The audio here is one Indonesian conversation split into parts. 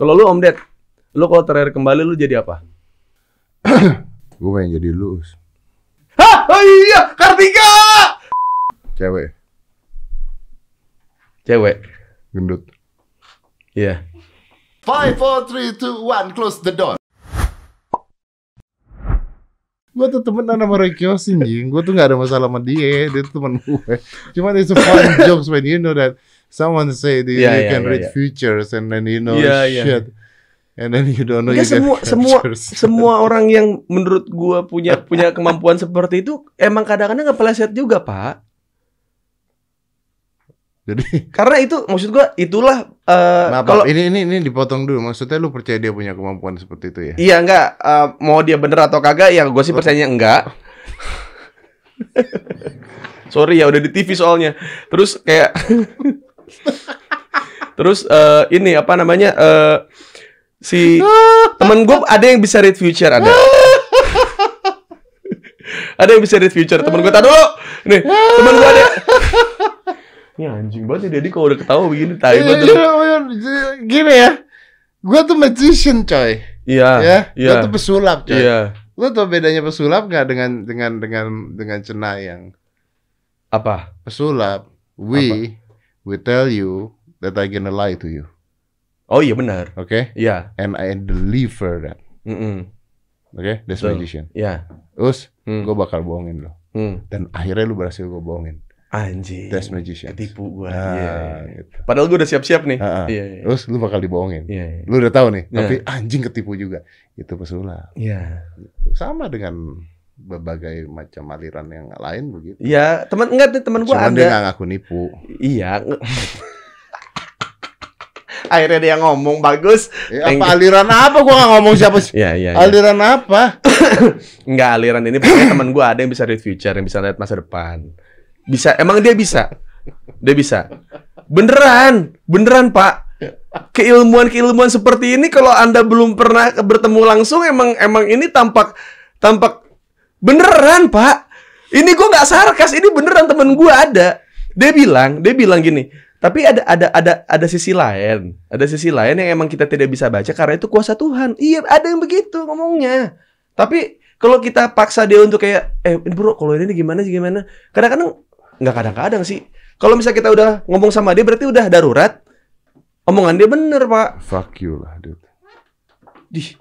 Kalau lu Om Ded, lu kalau terakhir kembali lu jadi apa? gue pengen jadi lu. Hah, oh iya, Kartika. Cewek. Cewek. Gendut. Iya. Yeah. Five, four, three, two, one, close the door. Gue tuh temen sama Roy sih, Gue tuh gak ada masalah sama dia. Dia tuh temen gue. Cuma itu fun jokes when you know that someone say that yeah, you yeah, can yeah, read futures and then you know shit. And then you don't know you semua semua semua orang yang menurut gua punya punya kemampuan seperti itu emang kadang-kadang nggak kepleset juga, Pak. Jadi karena itu maksud gua itulah uh, kalau ini ini ini dipotong dulu. Maksudnya lu percaya dia punya kemampuan seperti itu ya? Iya enggak uh, mau dia bener atau kagak ya gua sih percayanya enggak. Sorry ya udah di TV soalnya. Terus kayak Terus uh, ini apa namanya? Uh, si temen gue ada yang bisa read future ada. ada yang bisa read future. Temen gue tahu Nih, temen gue ada. Ini anjing banget ya dia kalau udah ketawa begini tai banget. Iya, iya, gini ya. Gue tuh magician, coy. Iya. Ya, iya. Gue tuh pesulap, coy. Iya. Lo tau bedanya pesulap gak dengan dengan dengan dengan cenayang apa? Pesulap, wi, We tell you that I gonna lie to you. Oh iya benar. Oke. Okay? Iya. Yeah. And I deliver that. Mm -mm. Oke, okay? that's so, magician. Iya. Yeah. Terus mm. gue bakal bohongin lo. Mm. Dan akhirnya lu berhasil gue bohongin. Anjing. That's magician. Ketipu gue. Ah, yeah. Iya, iya. gitu. Padahal gue udah siap-siap nih. -huh. yeah, yeah. Terus iya, lu bakal dibohongin. Yeah, yeah. Lu udah tahu nih, yeah. tapi anjing ketipu juga. Itu pesulap. Iya. Yeah. Sama dengan berbagai macam aliran yang lain begitu. Iya, teman enggak tuh teman gua ada. dia enggak ngaku nipu. Iya. Akhirnya dia ngomong bagus. Ya, apa aliran apa gua gak ngomong siapa sih? Iya, iya, iya. Aliran ya. apa? enggak aliran ini pokoknya teman gua ada yang bisa read future, yang bisa lihat masa depan. Bisa, emang dia bisa. Dia bisa. Beneran, beneran, Pak keilmuan-keilmuan seperti ini kalau Anda belum pernah bertemu langsung emang emang ini tampak tampak Beneran pak. Ini gue gak sarkas. Ini beneran temen gue ada. Dia bilang, dia bilang gini. Tapi ada ada ada ada sisi lain, ada sisi lain yang emang kita tidak bisa baca karena itu kuasa Tuhan. Iya, ada yang begitu ngomongnya. Tapi kalau kita paksa dia untuk kayak, eh bro, kalau ini gimana sih gimana? Kadang-kadang nggak kadang-kadang sih. Kalau misalnya kita udah ngomong sama dia berarti udah darurat. Omongan dia bener pak. Fuck you lah, dude. Dih,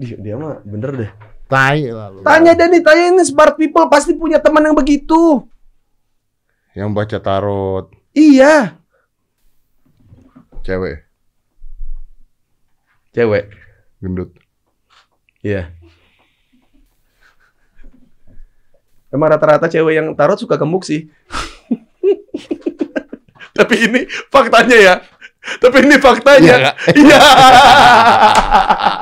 dia, dia mah bener deh. Tai Tanya Dani, tanya ini smart people pasti punya teman yang begitu. Yang baca tarot. Iya. Cewek. Cewek. Gendut. Iya. Emang rata-rata cewek yang tarot suka gemuk sih. Tapi ini faktanya ya. Tapi ini faktanya. Iya.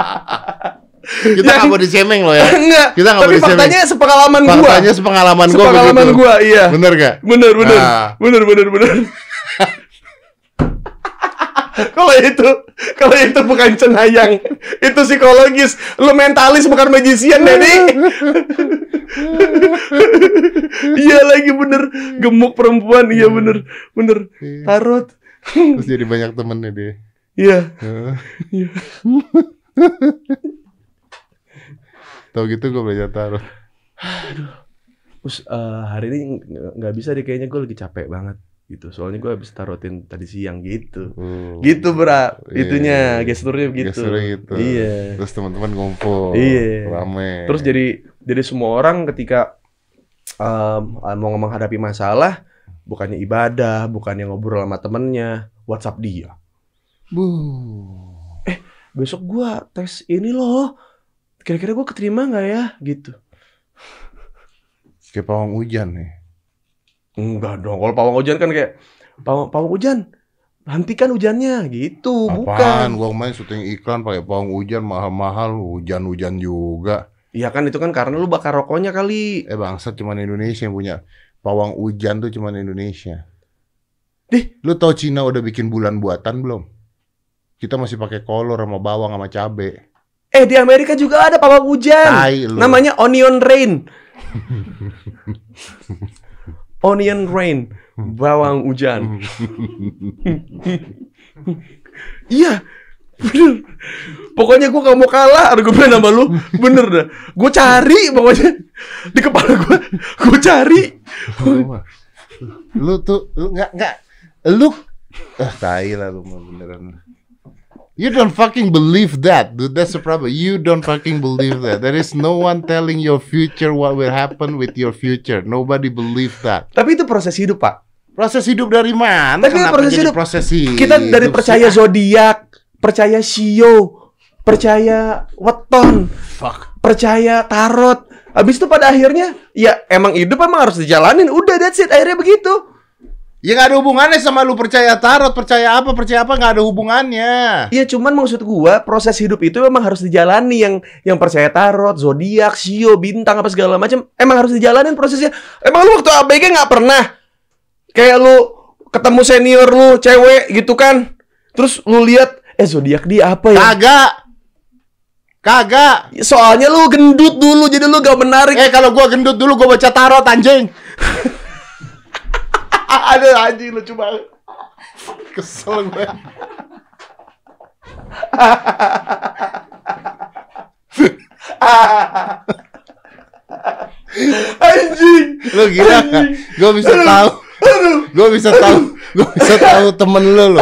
Ya. kita nggak mau dicemeng loh ya enggak kita nggak boleh dicemeng faktanya sepengalaman gue, faktanya sepengalaman gua sepengalaman gue iya bener gak bener bener nah. bener bener bener kalau itu kalau itu bukan cenayang itu psikologis lu mentalis bukan magician Dedi iya lagi bener gemuk perempuan iya bener bener iya. tarot terus jadi banyak temennya deh iya iya Tahu gitu gue belajar tarot. Aduh. Terus uh, hari ini nggak bisa deh kayaknya gue lagi capek banget gitu. Soalnya gue habis tarotin tadi siang gitu. Hmm. gitu bra, itunya itunya gesturnya gitu. Gesturnya gitu. Iya. Terus teman-teman ngumpul. Iya. Rame. Terus jadi jadi semua orang ketika um, mau menghadapi masalah bukannya ibadah, bukannya ngobrol sama temennya, WhatsApp dia. Bu. Eh, besok gue tes ini loh kira-kira gue keterima nggak ya gitu kayak pawang hujan nih enggak dong kalau pawang hujan kan kayak pawang pawang hujan hentikan hujannya gitu Apaan? bukan gua main syuting iklan pakai pawang hujan mahal-mahal hujan-hujan juga Iya kan itu kan karena lu bakar rokoknya kali. Eh bangsa cuman Indonesia yang punya pawang hujan tuh cuman Indonesia. deh lu tau Cina udah bikin bulan buatan belum? Kita masih pakai kolor sama bawang sama cabai Eh di Amerika juga ada pawang hujan. Namanya onion rain. onion rain, bawang hujan. Iya, Pokoknya gue gak mau kalah argumen sama lu. Bener dah. Gue cari pokoknya di kepala gue. Gue cari. lu tuh lu nggak nggak lu ah tai lah lu beneran You don't fucking believe that, dude. That's the problem. You don't fucking believe that. There is no one telling your future what will happen with your future. Nobody believe that. Tapi itu proses hidup, Pak. Proses hidup dari mana? Tapi Kenapa proses hidup. Proses hidup. Kita dari hidup percaya zodiak, percaya sio, percaya weton, Fuck. percaya tarot. Habis itu pada akhirnya ya emang hidup emang harus dijalanin. Udah that's it akhirnya begitu. Ya gak ada hubungannya sama lu percaya tarot, percaya apa, percaya apa gak ada hubungannya. Iya, cuman maksud gua proses hidup itu emang harus dijalani yang yang percaya tarot, zodiak, sio, bintang apa segala macam. Emang harus dijalani prosesnya. Emang lu waktu ABG nggak pernah kayak lu ketemu senior lu cewek gitu kan. Terus lu lihat eh zodiak dia apa ya? Kagak. Kagak. Soalnya lu gendut dulu jadi lu gak menarik. Eh kalau gua gendut dulu gua baca tarot anjing. Ada anjing lucu banget. Kesel gue. anjing. Lu gila kan? Gue bisa tahu. Aduh. Gue bisa tahu. Gue bisa tahu temen lu lo.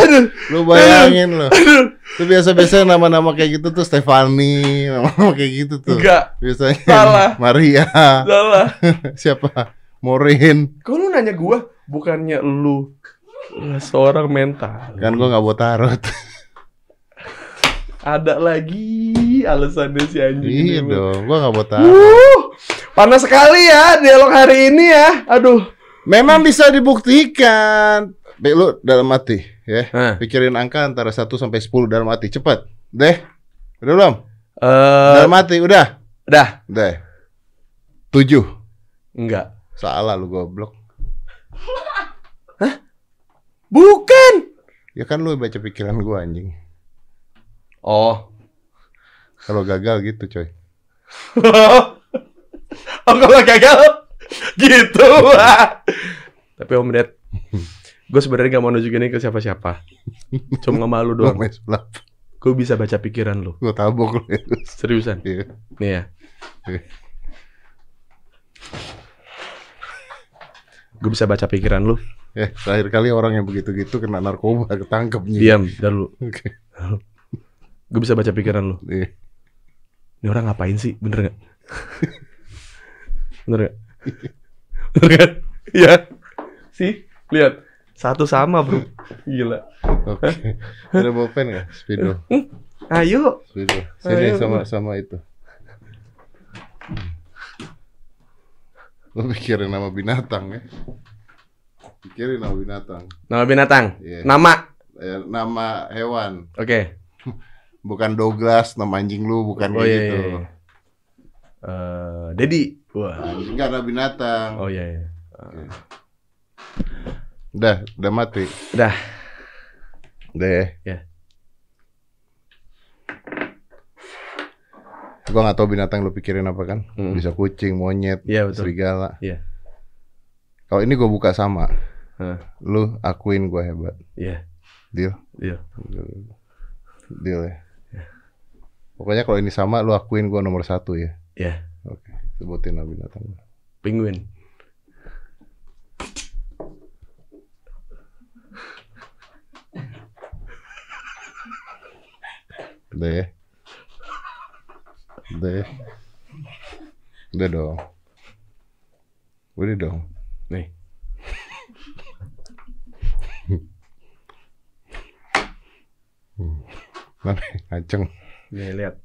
Lu bayangin lo. Lu biasa-biasa nama-nama kayak gitu tuh Stefani, nama-nama kayak gitu tuh. Enggak. Biasanya. Salah. Maria. Salah. Siapa? Morin. Kok lu nanya gua? bukannya lu seorang mental kan gua nggak buat tarot ada lagi alasannya si anjing iya dong gua nggak buat tarot uh, panas sekali ya dialog hari ini ya aduh memang bisa dibuktikan baik lu dalam hati ya Hah. pikirin angka antara 1 sampai 10 dalam hati cepat deh udah belum uh, dalam hati udah udah deh tujuh enggak salah lu goblok Hah? Bukan. Ya kan lu baca pikiran gue anjing. Oh. Kalau gagal gitu, coy. oh, kalau gagal gitu. Tapi Om Ded, gue sebenarnya gak mau nunjukin ini ke siapa-siapa. Cuma sama malu doang. Gue bisa baca pikiran lu. Gue tabok lu. Seriusan? Iya. Nih ya. Iya. Gue bisa baca pikiran lu. Ya, terakhir kali orang yang begitu-gitu kena narkoba ketangkep nih. Diam, dan lu. Oke. Okay. Gue bisa baca pikiran lu. Iya. Ini orang ngapain sih? Bener gak? Bener gak? Bener kan? Iya. Sih, lihat. Satu sama, Bro. Gila. Oke. Okay. Ada bawa pen gak? Speedo. Hmm? Ayo. Speedo. Sini sama sama itu. Lo pikirin nama binatang ya. Pikirin nama binatang. Nama binatang. Yeah. Nama. Eh, nama hewan. Oke. Okay. bukan Douglas, nama anjing lu bukan oh, iya, gitu. Iya, iya. Uh, eh, Dedi. Wah. Nah, enggak ada binatang. Oh iya iya. Udah, udah mati. Udah. Udah ya. Yeah. Gua nggak tahu binatang lu pikirin apa kan? Hmm. Bisa kucing, monyet, yeah, iya, serigala. Iya. Yeah. Kalau ini gua buka sama. Huh. Lu akuin gua hebat. Iya. Yeah. Deal? Iya. Deal ya. Yeah. Pokoknya kalau ini sama lu akuin gua nomor satu ya. Iya. Oke. Okay. Sebutin lah binatang. Penguin. deh deh ya. udah dong udah dong nih hmm. Mana ya? ngaceng. Nih lihat.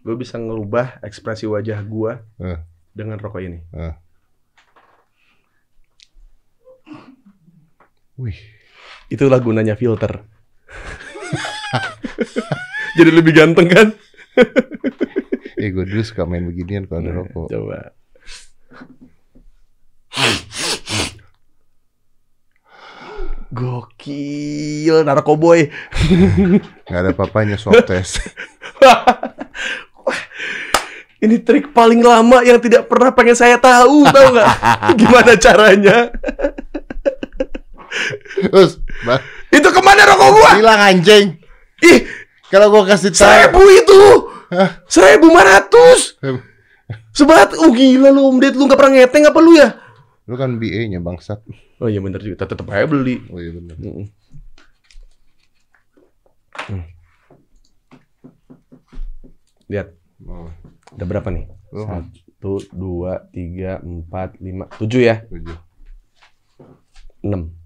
Gue bisa ngerubah ekspresi wajah gue uh. dengan rokok ini. Uh. Wih. Itulah gunanya filter. Jadi lebih ganteng kan? Eh gue dulu suka main beginian kalau ada iya, rokok. Coba. Gokil, narkoboy. Gak ada papanya swab test. Ini trik paling lama yang tidak pernah pengen saya tahu, tahu nggak? Gimana caranya? Terus, itu kemana rokok gua? Hilang anjing. Ih, kalau gua kasih tahu. Saya bu itu. Seribu empat ratus. Sebat, oh uh, gila lu Om Ded, lu gak pernah ngeteng apa lu ya? Lu kan BA-nya bangsat. Oh iya bener juga, tetep aja beli. Oh iya bener. Mm -mm. Hmm. Lihat. Oh. Ada berapa nih? Oh. Satu, dua, tiga, empat, lima, tujuh ya? Tujuh. Enam.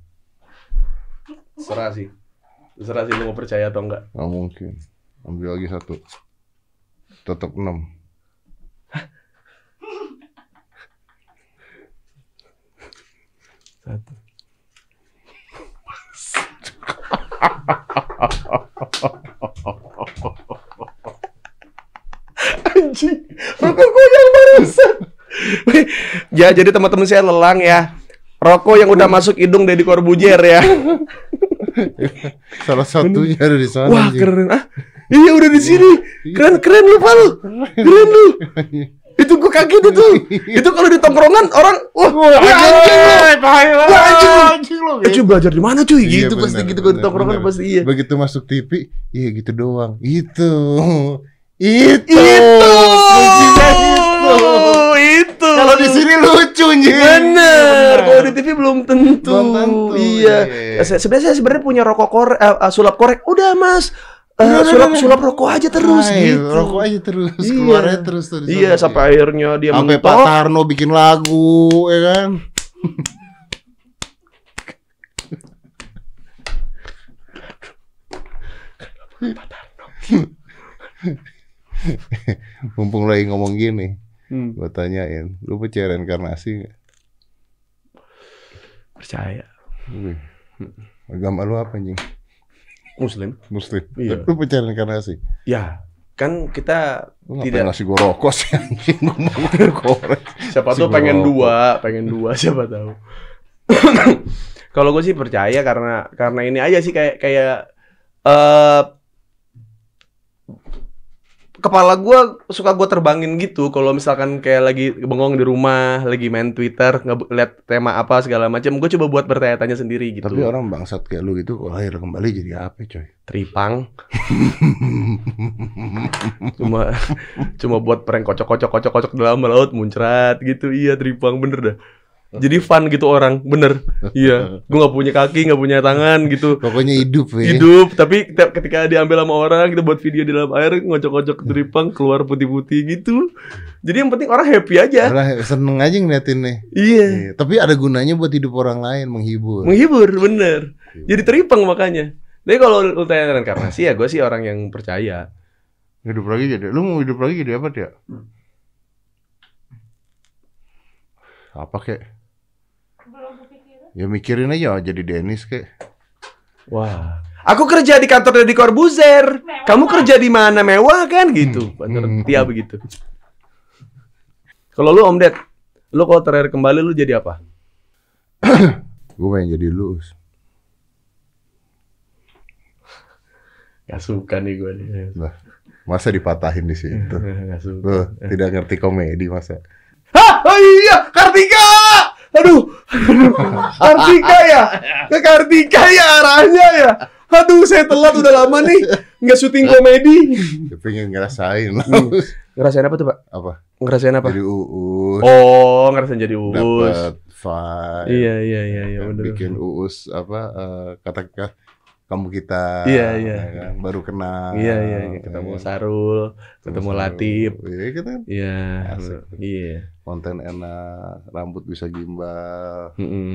Serah sih. Serah sih lu mau percaya atau enggak. Nggak mungkin. Ambil lagi satu tutup 6. Satu. Anjing, rokok barusan. ya, jadi teman-teman saya lelang ya. Rokok yang udah masuk hidung dari Corbuzier ya. Salah satunya dari sana. Wah, keren. Ah, Iya udah di iya. sini. Iya. Keren keren lu pal, Keren lu. Itu gue kaget itu. Iya. itu kalau di tongkrongan orang wah, wah anjing lu. Wah anjing lu. Anjing lu. Itu eh, cuy belajar di mana cuy? gitu pasti gitu kalau di tongkrongan pasti iya. Begitu masuk TV, iya gitu doang. Gitu. Itu. Itu. Itu. Itu. Kalau di sini lucu nih. Bener. Kalau di TV belum tentu. Belum tentu. Iya. Sebenarnya saya sebenarnya punya rokok korek, eh, eh, sulap korek. Udah mas, Uh, sulap iya, sulap rokok aja terus Ay, gitu. Rokok aja terus, iya. keluarnya terus terus. Iya, sampai akhirnya dia sampai Pak Tarno bikin lagu, ya kan. Pak Tarno. Mumpung lagi ngomong gini, hmm. gue tanyain, lu percaya reinkarnasi gak? Percaya. Agama lu apa anjing? Muslim. Muslim. Iya. Lu karena nasi. Ya. Kan kita Lu tidak nasi gue rokok sih Siapa tuh pengen dua, pengen dua siapa tahu. Kalau gue sih percaya karena karena ini aja sih kayak kayak uh, kepala gue suka gue terbangin gitu kalau misalkan kayak lagi bengong di rumah lagi main twitter ngeliat tema apa segala macam gue coba buat bertanya-tanya sendiri gitu tapi orang bangsat kayak lu gitu kalau lahir kembali jadi apa coy tripang cuma cuma buat prank kocok kocok kocok kocok dalam laut muncrat gitu iya tripang bener dah jadi fun gitu orang bener iya gue nggak punya kaki nggak punya tangan gitu pokoknya hidup ya. hidup tapi ketika diambil sama orang kita buat video di dalam air ngocok-ngocok dripang keluar putih-putih gitu jadi yang penting orang happy aja orang seneng aja ngeliatin nih iya yeah. tapi ada gunanya buat hidup orang lain menghibur menghibur bener iya. jadi teripang makanya tapi kalau lu karena reinkarnasi ya gue sih orang yang percaya hidup lagi jadi lu mau hidup lagi jadi apa dia hmm. apa kek Ya mikirin aja jadi Dennis kek. Wah. Aku kerja di kantor Deddy Corbuzier. Kamu kerja di mana mewah kan gitu. Hmm. Tia hmm. begitu. Kalau lu Om Ded, lu kalau terakhir kembali lu jadi apa? gue pengen jadi lu. Gak suka nih gue nih. Nah, masa dipatahin di situ? Gak suka. tidak ngerti komedi masa. Hah, oh iya, Kartika! aduh, aduh, Kartika ya, ke Kartika ya arahnya ya. Aduh, saya telat udah lama nih nggak syuting komedi. Ya, pengen ngerasain lah. Ngerasain apa tuh Pak? Apa? Ngerasain apa? Jadi uus. Oh, ngerasain jadi uus. Dapat Iya iya iya iya. Bikin uus apa uh, eh, kata kamu kita iya, iya. Ya kan? baru kenal iya iya, iya. iya. ketemu iya. Sarul ketemu, Sarul. Latif iya kita gitu. iya asik. iya konten enak rambut bisa gimbal mm -mm.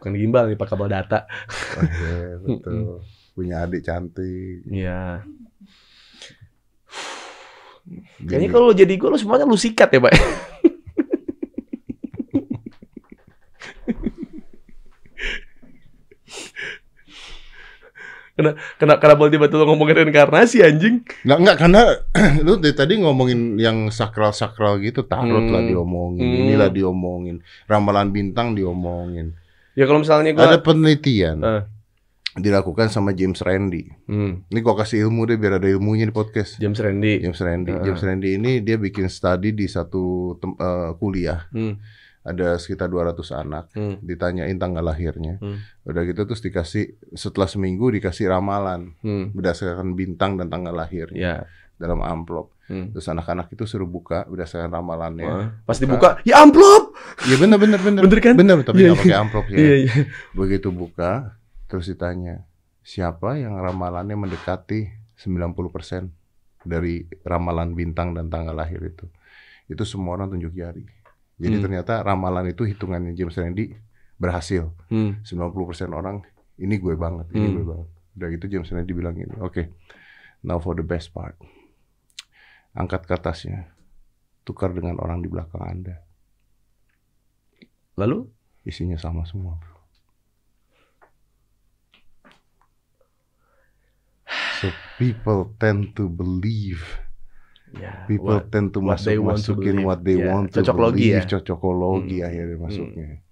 bukan gimbal nih pakai bawa data okay, betul mm -mm. punya adik cantik iya Kayaknya kalau jadi gue lo semuanya lu sikat ya, Pak. Kena, kena, kenapa tiba-tiba ngomongin reinkarnasi anjing? Nggak, nggak karena lu dari tadi ngomongin yang sakral-sakral gitu, tarot hmm. lah diomongin, hmm. inilah diomongin, ramalan bintang diomongin. Ya kalau misalnya gua ada penelitian. Uh dilakukan sama James Randi. Hmm. Ini gua kasih ilmu deh biar ada ilmunya di podcast. James Randi. James Randi. Uh. James Randi ini dia bikin studi di satu uh, kuliah. Hmm ada sekitar 200 anak hmm. ditanyain tanggal lahirnya hmm. udah gitu terus dikasih setelah seminggu dikasih ramalan hmm. berdasarkan bintang dan tanggal lahir yeah. dalam amplop hmm. terus anak-anak itu suruh buka berdasarkan ramalannya Wah. pas buka, dibuka ya amplop ya bener bener bener bener kan bener tapi iya, nggak yeah. pakai iya. amplop ya yeah, yeah. begitu buka terus ditanya siapa yang ramalannya mendekati 90% dari ramalan bintang dan tanggal lahir itu itu semua orang tunjuk jari jadi hmm. ternyata ramalan itu hitungannya James Randi berhasil. Hmm. 90% orang ini gue banget, ini hmm. gue banget. Udah gitu James Randi bilang gini, gitu, oke, okay, now for the best part. Angkat ke atasnya, tukar dengan orang di belakang Anda. Lalu? Isinya sama semua. So people tend to believe yeah, people what, tend to what masuk masukin what they yeah. want to cocok logi ya cocokologi hmm. akhirnya hmm. masuknya hmm.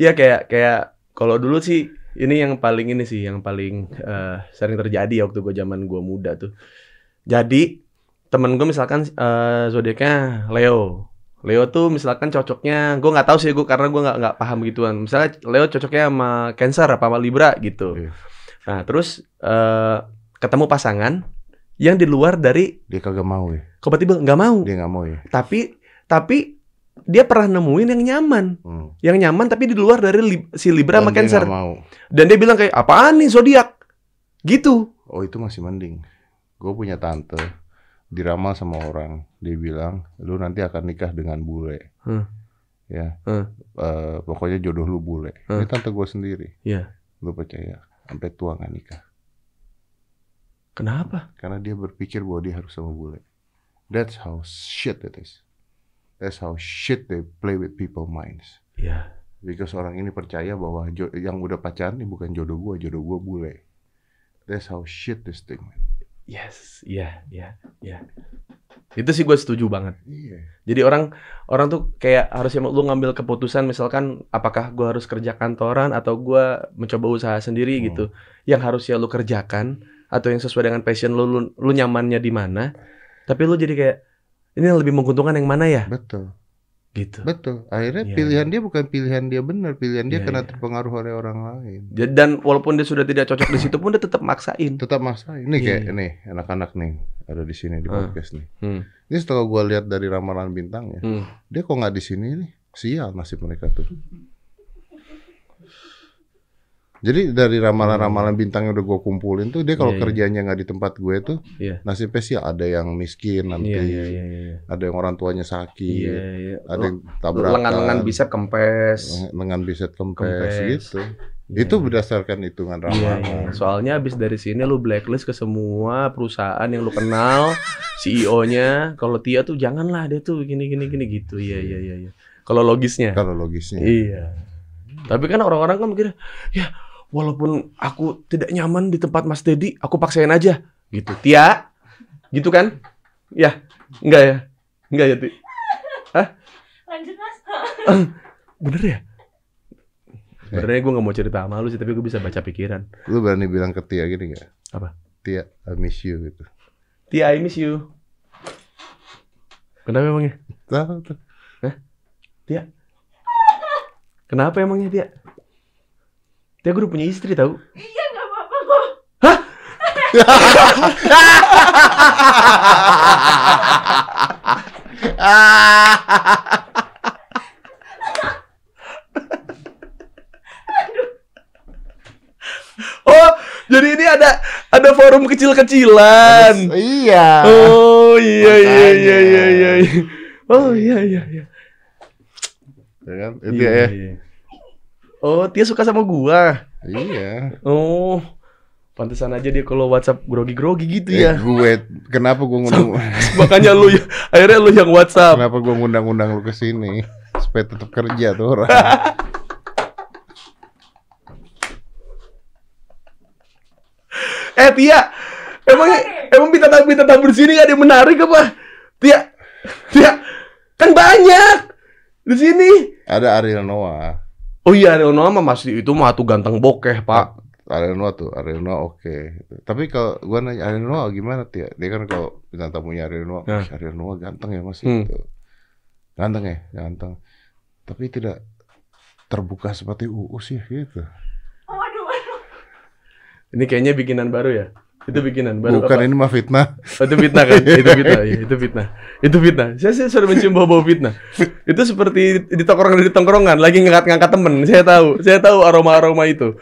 ya kayak kayak kalau dulu sih ini yang paling ini sih yang paling uh, sering terjadi ya waktu gue zaman gue muda tuh jadi temen gue misalkan uh, zodiaknya Leo Leo tuh misalkan cocoknya gue nggak tahu sih gue karena gue nggak nggak paham gituan misalnya Leo cocoknya sama Cancer apa sama Libra gitu yeah. nah terus uh, ketemu pasangan yang di luar dari dia kagak mau ya. Kompatibel nggak mau. Dia nggak mau ya. Tapi tapi dia pernah nemuin yang nyaman, hmm. yang nyaman tapi di luar dari li, si Libra Dan sama Cancer. mau. Dan dia bilang kayak apaan nih zodiak? Gitu. Oh itu masih mending. Gue punya tante diramal sama orang, dia bilang lu nanti akan nikah dengan bule. Hmm. Ya, hmm. Uh, pokoknya jodoh lu bule. Hmm. Ini tante gue sendiri. Iya. Yeah. Lu percaya? Sampai tua nggak nikah. Kenapa? Karena dia berpikir bahwa dia harus sama bule. That's how shit it is. That's how shit they play with people minds. Yeah. Because orang ini percaya bahwa yang udah pacaran ini bukan jodoh gue, jodoh gue bule. That's how shit this thing. Man. Yes, Iya, yeah, iya. yeah, ya. Yeah. Itu sih gue setuju banget. Iya. Jadi orang orang tuh kayak harusnya lu ngambil keputusan misalkan apakah gue harus kerja kantoran atau gue mencoba usaha sendiri gitu. hmm. gitu. Yang harusnya lu kerjakan atau yang sesuai dengan passion lu lu, lu nyamannya di mana tapi lu jadi kayak ini yang lebih menguntungkan yang mana ya betul gitu betul akhirnya ya, pilihan ya. dia bukan pilihan dia benar pilihan dia ya, karena ya. terpengaruh oleh orang lain dan walaupun dia sudah tidak cocok di situ pun dia tetap maksain tetap maksain ini ya, kayak ya. nih anak-anak nih ada di sini di ah. podcast hmm. nih hmm. ini setelah gue lihat dari ramalan bintangnya hmm. dia kok nggak di sini nih sial nasib mereka tuh jadi dari ramalan-ramalan hmm. bintang yang udah gue kumpulin tuh dia kalau yeah, iya. kerjanya nggak yeah. di tempat gue tuh yeah. nasibnya sih ada yang miskin iya, nanti, yeah, yeah, yeah, yeah. ada yang orang tuanya sakit, yeah, yeah. ada yang tabrakan, lengan-lengan bisa kempes, lengan bisa kempes, kempes. gitu. Yeah. Itu berdasarkan hitungan iya, ramalan. Yeah, yeah. Soalnya abis dari sini lu blacklist ke semua perusahaan yang lu kenal, CEO-nya. Kalau Tia tuh janganlah dia tuh gini gini gini gitu. Iya iya iya. Kalau logisnya. Kalau logisnya. Iya. Tapi kan orang-orang kan mikir, ya walaupun aku tidak nyaman di tempat Mas Dedi, aku paksain aja gitu. Tia, gitu kan? Ya, enggak ya, enggak ya, Ti. Hah? Lanjut Mas. Eh, bener ya? Eh. Sebenarnya gue gak mau cerita sama lu sih, tapi gue bisa baca pikiran. Lu berani bilang ke Tia gini gak? Apa? Tia, I miss you gitu. Tia, I miss you. Kenapa emangnya? Tahu tuh. Hah? Tia? Kenapa emangnya Tia? Tapi gue punya istri tau. Iya gak apa-apa kok. Hah? oh, jadi ini ada ada forum kecil-kecilan. Iya. Oh iya iya iya, iya iya iya. Oh iya iya iya. Ya kan? Itu iya, ya. Iya. iya. Oh, dia suka sama gua. Iya. Oh. Pantesan aja dia kalau WhatsApp grogi-grogi gitu eh, ya. Gue kenapa gua? ngundang Makanya lu ya, akhirnya lu yang WhatsApp. Kenapa gua ngundang-undang lu ke sini? Supaya tetap kerja tuh orang. eh Tia, emang emang bintang tamu bintang tamu di sini ada yang menarik apa? Tia, Tia, kan banyak di sini. Ada Ariel Noah. Oh iya Reno sama Mas masih itu mah tuh ganteng bokeh pak. Reno tuh Reno oke. Okay. Tapi kalau gua nanya Reno gimana tuh Dia kan kalau bintang tamunya Noah, nah. Noah ganteng ya masih. hmm. itu. Ganteng ya, ganteng. Tapi tidak terbuka seperti Uus ya gitu. Waduh. Ini kayaknya bikinan baru ya? itu bikinan baru bukan apa? ini mah fitnah oh, itu fitnah kan itu fitnah ya, itu fitnah itu fitnah saya, sih sudah mencium bau-bau fitnah itu seperti di tongkrongan di tongkrongan lagi ngangkat-ngangkat temen saya tahu saya tahu aroma-aroma itu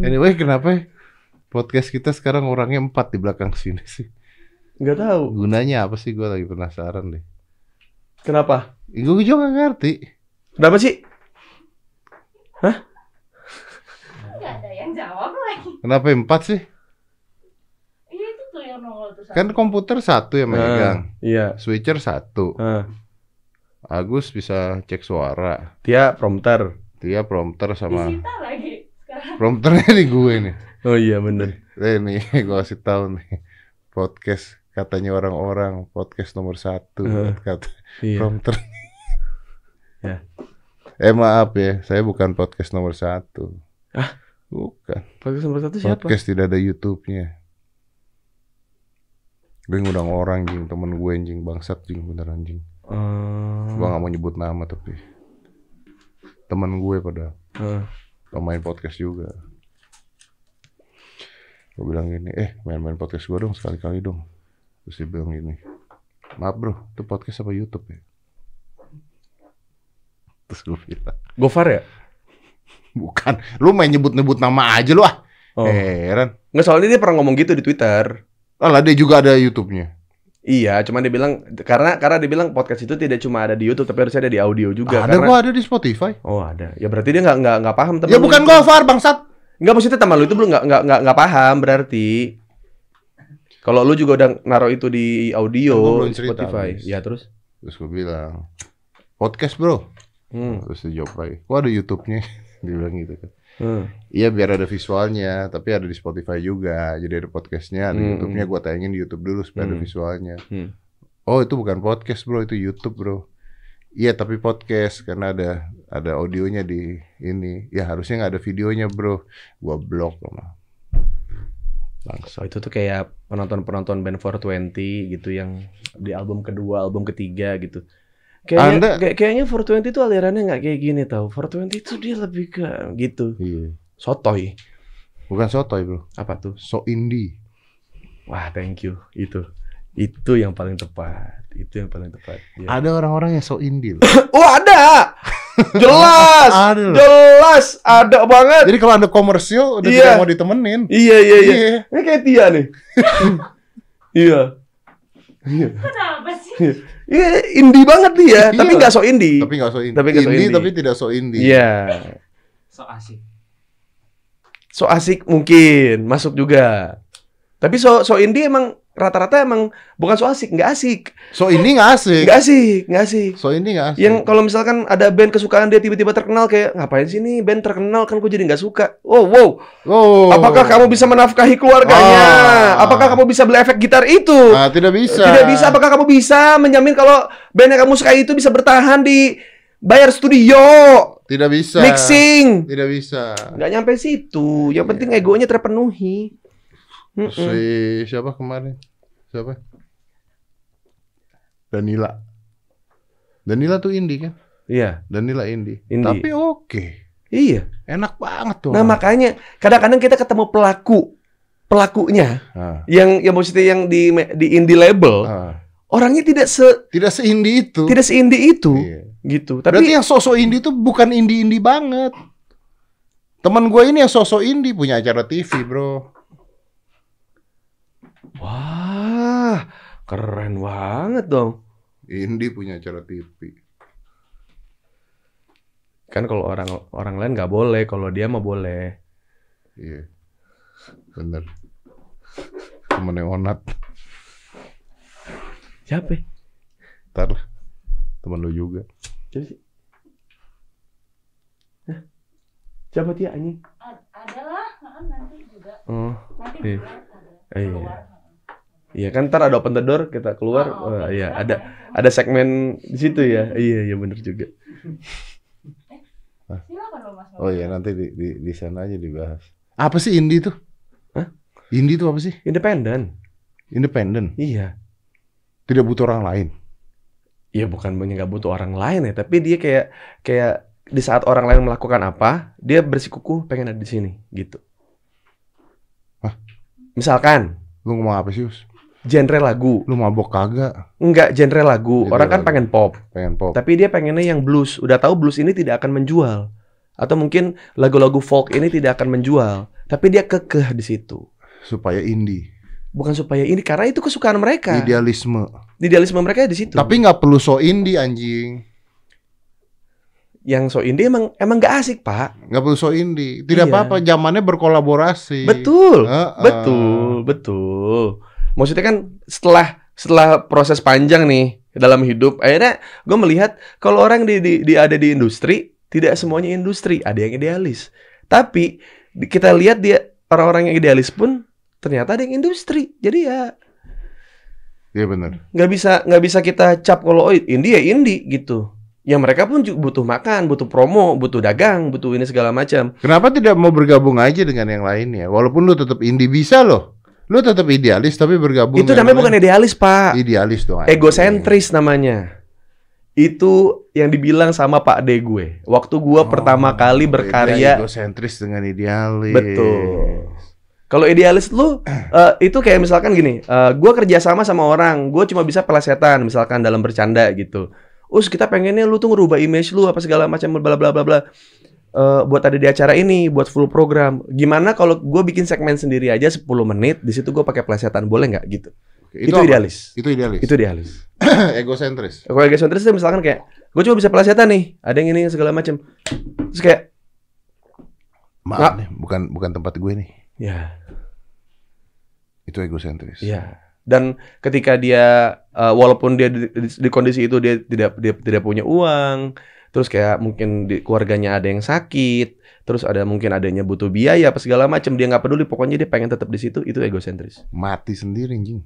anyway kenapa ya? podcast kita sekarang orangnya empat di belakang sini sih nggak tahu gunanya apa sih gue lagi penasaran deh kenapa gue juga gak ngerti kenapa sih Hah? ada yang jawab lagi. Kenapa empat sih? Iya itu yang nongol tuh. Kan komputer satu ya megang. Uh, iya. Switcher satu. Uh. Agus bisa cek suara. Tia prompter. Tia prompter sama. Disita Prompternya di gue nih. Oh iya bener. Eh nih gue kasih tahu nih podcast katanya orang-orang podcast nomor satu uh, kata iya. prompter. ya. Eh maaf ya, saya bukan podcast nomor satu. Ah? Bukan. Podcast nomor satu siapa? Podcast tidak ada YouTube-nya. Gue ngundang orang jing, temen gue anjing bangsat jing bener anjing. Hmm. Eh. Gue gak mau nyebut nama tapi temen gue pada hmm. pemain podcast juga. Gue bilang gini, eh main-main podcast gue dong sekali-kali dong. Terus dia bilang gini, maaf bro, itu podcast apa YouTube ya? Terus gue bilang. Gofar ya? Bukan. Lu main nyebut-nyebut nama aja lu ah. Oh. Heran. Nggak soalnya dia pernah ngomong gitu di Twitter. Oh lah dia juga ada YouTube-nya. Iya, cuma dia bilang karena karena dia bilang podcast itu tidak cuma ada di YouTube tapi harusnya ada di audio juga. Ada karena, gua ada di Spotify. Oh ada. Ya berarti dia nggak nggak nggak paham tapi Ya bukan gua far bangsat. Nggak maksudnya teman lu itu belum nggak nggak nggak nggak paham berarti. Kalau lu juga udah naruh itu di audio kan Spotify. Ya terus. Terus gue bilang podcast bro hmm. terus dijawab lagi kok ada YouTube-nya dibilang gitu kan hmm. iya biar ada visualnya tapi ada di Spotify juga jadi ada podcastnya ada hmm. YouTube-nya hmm. Gua tayangin di YouTube dulu supaya hmm. ada visualnya hmm. oh itu bukan podcast bro itu YouTube bro Iya tapi podcast karena ada ada audionya di ini. Ya harusnya nggak ada videonya bro. Gua blok sama. Langsung. Oh, itu tuh kayak penonton-penonton band 420 gitu yang di album kedua, album ketiga gitu. Kayaknya, Anda... kayak, kayaknya 420 itu alirannya nggak kayak gini tau. 420 itu dia lebih ke gitu. Iya. Sotoy. Bukan sotoy bro. Apa tuh? So indie. Wah thank you. Itu. Itu yang paling tepat. Itu yang paling tepat. Ya. Ada orang-orang yang so indie loh. oh ada! Jelas! ada Jelas! Ada banget! Jadi kalau ada komersil udah yeah. tidak mau ditemenin. Iya, iya, iya. iya. Ini kayak Tia nih. iya. Iya. Kenapa sih? Iya, iya indie banget dia, yeah. tapi nggak so indie. Tapi nggak so indie. Tapi indie, so indie, tapi tidak so indie. Iya. So asik. So asik mungkin masuk juga. Tapi so so indie emang rata-rata emang bukan so asik, nggak asik. So ini nggak asik. Nggak asik, nggak asik. So ini nggak asik. Yang kalau misalkan ada band kesukaan dia tiba-tiba terkenal kayak ngapain sih ini band terkenal kan gue jadi nggak suka. Oh wow. Oh. Apakah kamu bisa menafkahi keluarganya? Oh. Apakah kamu bisa beli efek gitar itu? Ah, tidak bisa. Tidak bisa. Apakah kamu bisa menjamin kalau band yang kamu suka itu bisa bertahan di bayar studio? Tidak bisa. Mixing. Tidak bisa. Gak nyampe situ. Yang iya. penting egonya terpenuhi. Mm -mm. Si siapa kemarin? Siapa? Danila. Danila tuh indie kan? Iya. Danila indie. indie. Tapi oke. Okay. Iya. Enak banget tuh. Nah orang. makanya kadang-kadang kita ketemu pelaku pelakunya ah. yang yang maksudnya yang di di indie label ah. orangnya tidak se tidak se seindi itu tidak se seindi itu iya. gitu tapi berarti yang sosok indie itu bukan indie indie banget teman gue ini yang sosok indie punya acara TV bro Wah, keren banget dong. Indi punya acara TV. Kan kalau orang orang lain nggak boleh, kalau dia mah boleh. Iya, bener. Temennya Onat. Siapa? Ntar lah, temen lu juga. Siapa Siapa dia anjing? Ada lah, nanti juga. Oh, nanti iya. Keluar, Eh, iya. Iya kan ntar ada open the door kita keluar. Oh, oh iya ada ada segmen di situ ya. Iya iya bener juga. Hah? Eh, oh iya nanti di, di, di sana aja dibahas. Apa sih indie tuh? Hah? Indie tuh apa sih? Independen. Independen. Iya. Tidak butuh orang lain. Iya bukan punya nggak butuh orang lain ya, tapi dia kayak kayak di saat orang lain melakukan apa, dia bersikuku pengen ada di sini gitu. Hah? Misalkan. Lu ngomong apa sih, Us? genre lagu. Lu mabok kagak? Enggak, genre lagu. Genre Orang kan lagu. pengen pop. Pengen pop. Tapi dia pengennya yang blues. Udah tahu blues ini tidak akan menjual. Atau mungkin lagu-lagu folk ini tidak akan menjual. Tapi dia kekeh di situ. Supaya indie. Bukan supaya indie karena itu kesukaan mereka. Idealisme. Idealisme mereka di situ. Tapi nggak perlu so indie anjing. Yang so indie emang emang gak asik pak. Nggak perlu so indie. Tidak iya. apa-apa. Iya. zamannya berkolaborasi. Betul. Uh -uh. Betul. Betul maksudnya kan setelah setelah proses panjang nih dalam hidup akhirnya gue melihat kalau orang di, di, di ada di industri tidak semuanya industri ada yang idealis tapi kita lihat dia orang-orang yang idealis pun ternyata ada yang industri jadi ya Iya benar. nggak bisa nggak bisa kita cap kalau oh, indie ya indie gitu. Ya mereka pun juga butuh makan, butuh promo, butuh dagang, butuh ini segala macam. Kenapa tidak mau bergabung aja dengan yang lainnya Walaupun lu tetap indie bisa loh. Lu tetap idealis tapi bergabung Itu namanya bukan idealis, Pak. Idealis tuh Egosentris namanya. Itu yang dibilang sama Pak D gue. Waktu gue oh, pertama kali berkarya egosentris dengan idealis. Betul. Kalau idealis lu uh, itu kayak misalkan gini, uh, eh, gue kerja sama sama orang, gue cuma bisa pelesetan misalkan dalam bercanda gitu. Us kita pengennya lu tuh ngerubah image lu apa segala macam bla bla bla bla uh, buat ada di acara ini, buat full program. Gimana kalau gue bikin segmen sendiri aja 10 menit, di situ gue pakai plesetan boleh nggak gitu? itu, itu idealis. Itu idealis. Itu idealis. egosentris. Kalau egosentris itu misalkan kayak gue cuma bisa plesetan nih, ada yang ini segala macam. Terus kayak maaf gak. nih, bukan bukan tempat gue nih. Ya. Itu egosentris. Ya. Dan ketika dia uh, walaupun dia di, di, di kondisi itu dia tidak dia tidak punya uang, terus kayak mungkin di keluarganya ada yang sakit terus ada mungkin adanya butuh biaya apa segala macam dia nggak peduli pokoknya dia pengen tetap di situ itu egosentris mati sendiri anjing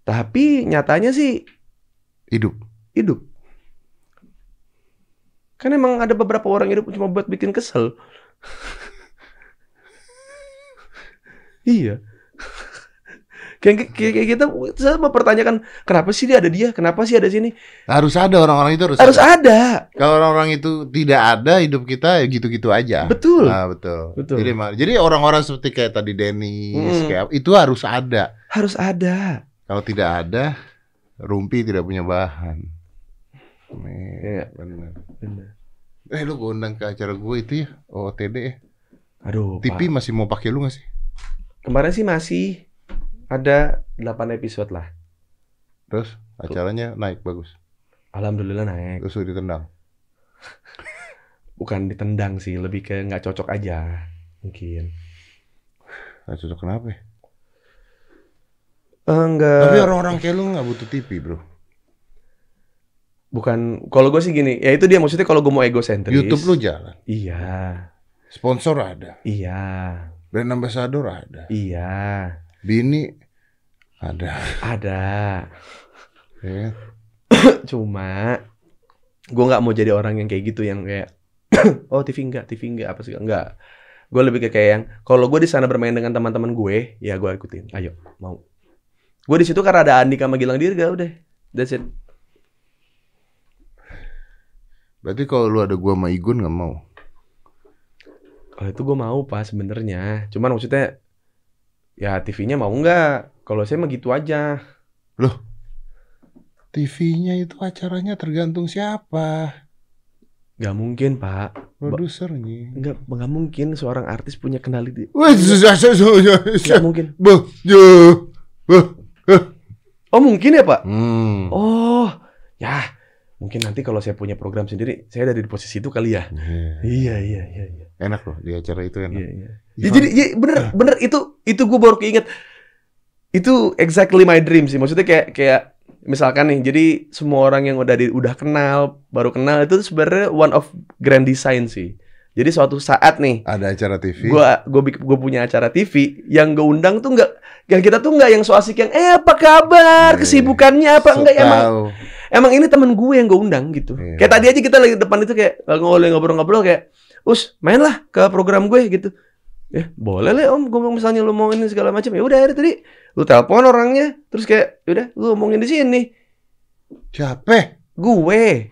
tapi nyatanya sih hidup hidup kan emang ada beberapa orang hidup cuma buat bikin kesel iya Kayak kayak kita gitu, saya mempertanyakan kenapa sih dia ada dia, kenapa sih ada sini? Harus ada orang-orang itu harus. Harus ada. ada. Kalau orang-orang itu tidak ada, hidup kita ya gitu-gitu aja. Betul. Nah, betul. betul. Jadi jadi orang-orang seperti kayak tadi Denny, hmm. itu harus ada. Harus ada. Kalau tidak ada, rumpi tidak punya bahan. ya. benar. Benar. Eh lu gue ke acara gue itu ya OTD ya Aduh TV Pak. masih mau pakai lu gak sih? Kemarin sih masih ada 8 episode lah. Terus acaranya Tuh. naik bagus. Alhamdulillah naik. Terus ditendang. Bukan ditendang sih, lebih ke nggak cocok aja mungkin. Nggak cocok kenapa? Ya? Enggak. Eh, Tapi orang-orang kayak lu nggak butuh TV, bro. Bukan, kalau gue sih gini, ya itu dia maksudnya kalau gue mau ego egosentris. YouTube lu jalan. Iya. Sponsor ada. Iya. Brand ambassador ada. Iya. Bini ada. Ada. Yeah. Kan? Cuma gue nggak mau jadi orang yang kayak gitu yang kayak oh TV enggak, TV enggak apa sih enggak. Gue lebih kayak yang kalau gue di sana bermain dengan teman-teman gue, ya gue ikutin. Ayo, mau. Gue di situ karena ada Andi sama Gilang Dirga udah. That's it. Berarti kalau lu ada gue sama Igun nggak mau? Kalau itu gue mau pas sebenarnya. Cuman maksudnya Ya TV-nya mau nggak? Kalau saya mah gitu aja. Loh, TV-nya itu acaranya tergantung siapa. Gak mungkin pak. Produsernya. Gak, gak mungkin seorang artis punya kendali di. gak mungkin. Oh mungkin ya pak? Hmm. Oh ya mungkin nanti kalau saya punya program sendiri saya ada di posisi itu kali ya yeah. Iya iya. iya iya iya iya enak loh di acara itu enak Iya, iya. Ya, jadi ya, bener ah. bener itu itu gue baru keinget itu exactly my dream sih maksudnya kayak kayak misalkan nih jadi semua orang yang udah di, udah kenal baru kenal itu sebenarnya one of grand design sih jadi suatu saat nih ada acara TV. Gua gue gue punya acara TV yang gue undang tuh nggak yang kita tuh nggak yang so asik yang eh apa kabar iya, kesibukannya apa so enggak tahu. emang emang ini temen gue yang gue undang gitu. Iya. Kayak tadi aja kita lagi depan itu kayak eh, ngobrol-ngobrol kayak, us mainlah ke program gue gitu. Ya boleh lah om, gue misalnya lu mau ini segala macam ya udah tadi lu telepon orangnya, terus kayak ya udah lu ngomongin di sini. Siapa? Gue.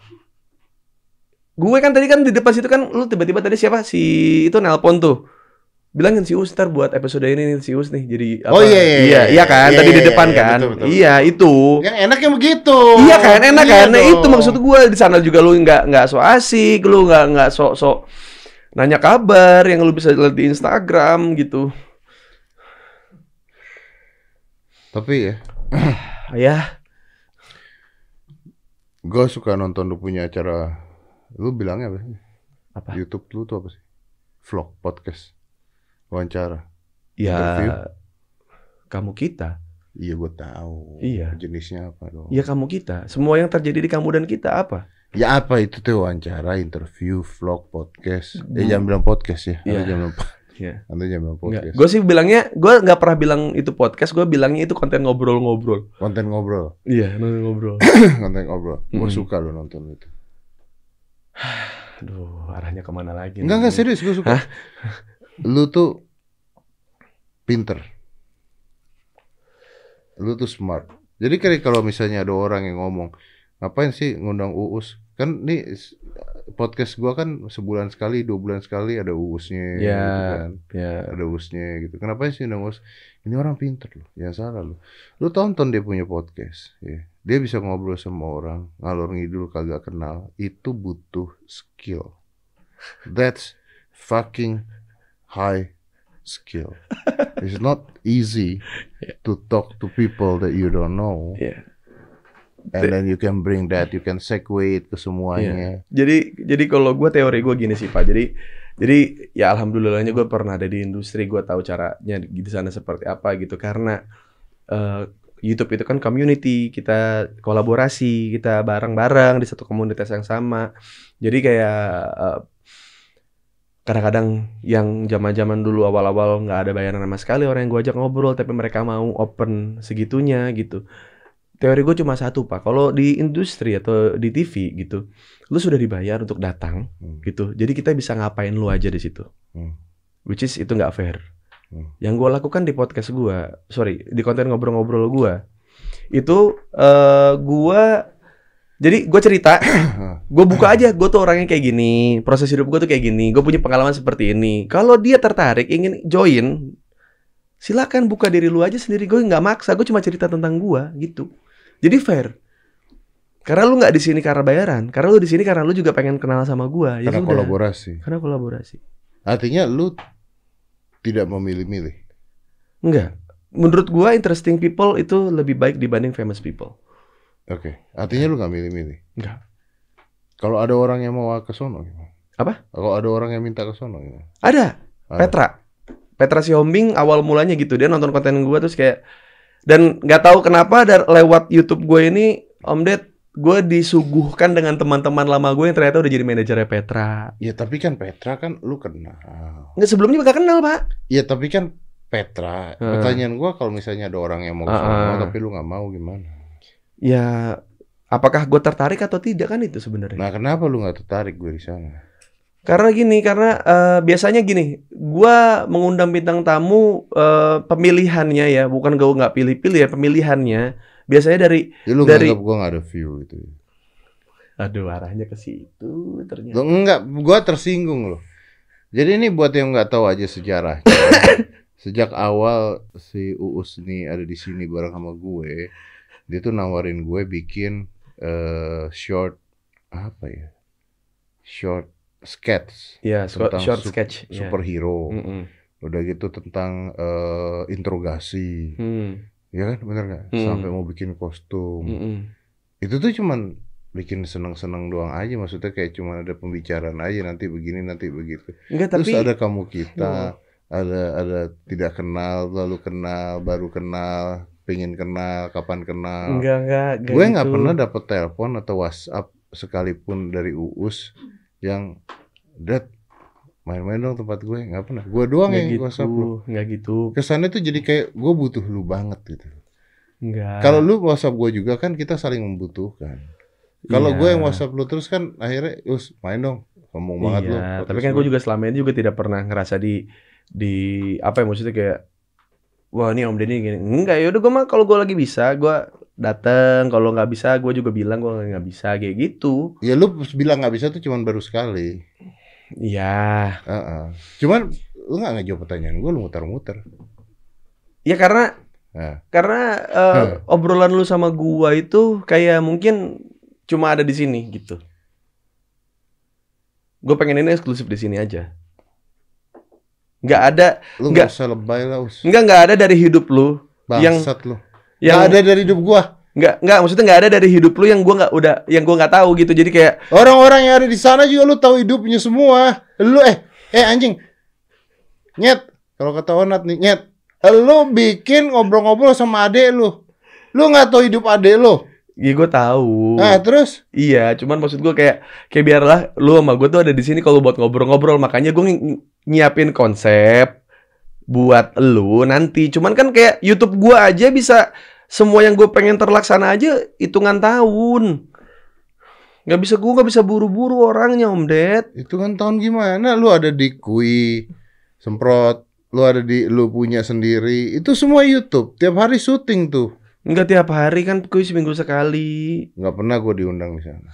Gue kan tadi kan di depan situ kan lu tiba-tiba tadi siapa si itu nelpon tuh bilangin si Us ntar buat episode ini nih si Us nih jadi apa? Oh iya iya iya, iya, iya kan iya, tadi iya, di depan iya, iya, kan. Betul, betul. Iya itu. Yang enak yang begitu. Iya kan enak iya kan. Nah, itu maksud gue di sana juga lu nggak nggak so asik, lu nggak nggak sok sok nanya kabar yang lu bisa lihat di Instagram gitu. Tapi ya. ya. Gue suka nonton lu punya acara. Lu bilangnya apa Apa? YouTube lu tuh apa sih? Vlog podcast. Wawancara. Ya. Interview. Kamu kita. Iya, gue tahu. Iya. Jenisnya apa dong? Iya, kamu kita. Semua yang terjadi di kamu dan kita apa? Ya apa itu tuh wawancara, interview, vlog, podcast. Eh hmm. jangan bilang podcast ya. Iya. Jangan bilang Iya. Anda jangan podcast. Gue sih bilangnya, gue nggak pernah bilang itu podcast. Gue bilangnya itu konten ngobrol-ngobrol. Konten ngobrol. Iya, konten ngobrol. konten ngobrol. Gue mm. suka lo nonton itu. Aduh, arahnya kemana lagi? Enggak, enggak serius gue suka lu tuh pinter lu tuh smart jadi kayak kalau misalnya ada orang yang ngomong ngapain sih ngundang uus kan nih podcast gua kan sebulan sekali dua bulan sekali ada uusnya gitu yeah, kan yeah. ada uusnya gitu kenapa sih ngundang uus ini orang pinter loh yang salah lo. lu tonton dia punya podcast ya dia bisa ngobrol sama orang ngalor ngidul kagak kenal itu butuh skill that's fucking high skill. it's not easy yeah. to talk to people that you don't know. Yeah. And then you can bring that, you can segue it ke semuanya. Yeah. Jadi jadi kalau gue teori gue gini sih pak, jadi jadi ya alhamdulillahnya gue pernah ada di industri, gue tahu caranya di sana seperti apa gitu karena uh, YouTube itu kan community, kita kolaborasi, kita bareng-bareng di satu komunitas yang sama. Jadi kayak eh, kadang-kadang yang zaman-zaman dulu awal-awal nggak ada bayaran sama sekali orang yang gue ajak ngobrol tapi mereka mau open segitunya gitu teori gue cuma satu pak kalau di industri atau di TV gitu lu sudah dibayar untuk datang hmm. gitu jadi kita bisa ngapain lu aja di situ hmm. which is itu nggak fair hmm. yang gue lakukan di podcast gue sorry di konten ngobrol-ngobrol gue itu uh, eh, gue jadi gue cerita, gue buka aja, gue tuh orangnya kayak gini, proses hidup gue tuh kayak gini, gue punya pengalaman seperti ini. Kalau dia tertarik ingin join, silakan buka diri lu aja sendiri. Gue nggak maksa, gue cuma cerita tentang gue gitu. Jadi fair. Karena lu nggak di sini karena bayaran, karena lu di sini karena lu juga pengen kenal sama gue. Ya karena udah. kolaborasi. Karena kolaborasi. Artinya lu tidak memilih-milih. Enggak. Menurut gue interesting people itu lebih baik dibanding famous people. Oke, okay. artinya lu gak milih-milih? Enggak. Kalau ada orang yang mau ke sono gimana? Apa? Kalau ada orang yang minta ke sono gimana? Ada. ada. Petra. Petra Sihombing awal mulanya gitu dia nonton konten gue terus kayak dan nggak tahu kenapa dari lewat YouTube gue ini Om Ded gue disuguhkan dengan teman-teman lama gue yang ternyata udah jadi manajernya Petra. Ya tapi kan Petra kan lu kenal. Nggak sebelumnya gak kenal pak? Ya tapi kan Petra. Ah. Pertanyaan gue kalau misalnya ada orang yang mau ke uh -uh. tapi lu nggak mau gimana? ya apakah gue tertarik atau tidak kan itu sebenarnya. Nah kenapa lu nggak tertarik gue di sana? Karena gini, karena uh, biasanya gini, gue mengundang bintang tamu uh, pemilihannya ya, bukan gue nggak pilih-pilih ya pemilihannya. Biasanya dari ya, lu dari gue nggak ada view gitu. Aduh, arahnya ke situ ternyata. enggak, gue tersinggung loh. Jadi ini buat yang nggak tahu aja sejarah. Sejak awal si Uus nih ada di sini bareng sama gue, dia tuh nawarin gue bikin uh, short apa ya short sketch yeah, so, tentang short su sketch iya. superhero yeah. mm -hmm. udah gitu tentang uh, interogasi mm. ya kan bener nggak mm. sampai mau bikin kostum mm -hmm. itu tuh cuman bikin seneng-seneng doang aja maksudnya kayak cuma ada pembicaraan aja nanti begini nanti begitu Enggak, terus tapi... ada kamu kita mm. ada ada tidak kenal lalu kenal baru kenal pengen kenal, kapan kenal. Enggak, enggak. gue nggak gitu. pernah dapet telepon atau WhatsApp sekalipun dari Uus yang dat main-main dong tempat gue nggak pernah gue doang yang gitu, WhatsApp lu nggak gitu kesannya tuh jadi kayak gue butuh lu banget gitu Enggak. kalau lu WhatsApp gue juga kan kita saling membutuhkan kalau iya. gue yang WhatsApp lu terus kan akhirnya us main dong ngomong banget iya, lu tapi kan gue juga selama ini juga tidak pernah ngerasa di di apa ya maksudnya kayak wah ini om Deni gini enggak yaudah gue mah kalau gue lagi bisa gue dateng kalau nggak bisa gue juga bilang gue nggak bisa kayak gitu ya lu bilang nggak bisa tuh cuman baru sekali Iya. Uh -uh. Cuman lu nggak ngejawab pertanyaan gue, lu muter-muter. Ya karena uh. karena uh, eh, huh. obrolan lu sama gue itu kayak mungkin cuma ada di sini gitu. Gue pengen ini eksklusif di sini aja. Nggak ada. Lu nggak usah lebay lah. Us. Nggak nggak ada dari hidup lu. Bangsat yang, lu. Yang nggak ada dari hidup gua. Nggak nggak maksudnya nggak ada dari hidup lu yang gua nggak udah yang gua nggak tahu gitu. Jadi kayak orang-orang yang ada di sana juga lu tahu hidupnya semua. Lu eh eh anjing. Nyet. Kalau kata Onat nih, nyet. Lu bikin ngobrol-ngobrol sama adek lu. Lu nggak tahu hidup adek lu. Iya gue tahu. Nah terus? Iya, cuman maksud gua kayak kayak biarlah lu sama gua tuh ada di sini kalau buat ngobrol-ngobrol. Makanya gua nyiapin konsep buat lu nanti. Cuman kan kayak YouTube gua aja bisa semua yang gue pengen terlaksana aja hitungan tahun. Gak bisa gua, gak bisa buru-buru orangnya Om Ded. Hitungan tahun gimana? Lu ada di kui semprot, lu ada di lu punya sendiri. Itu semua YouTube. Tiap hari syuting tuh. Enggak tiap hari kan kui seminggu sekali. Gak pernah gua diundang di sana.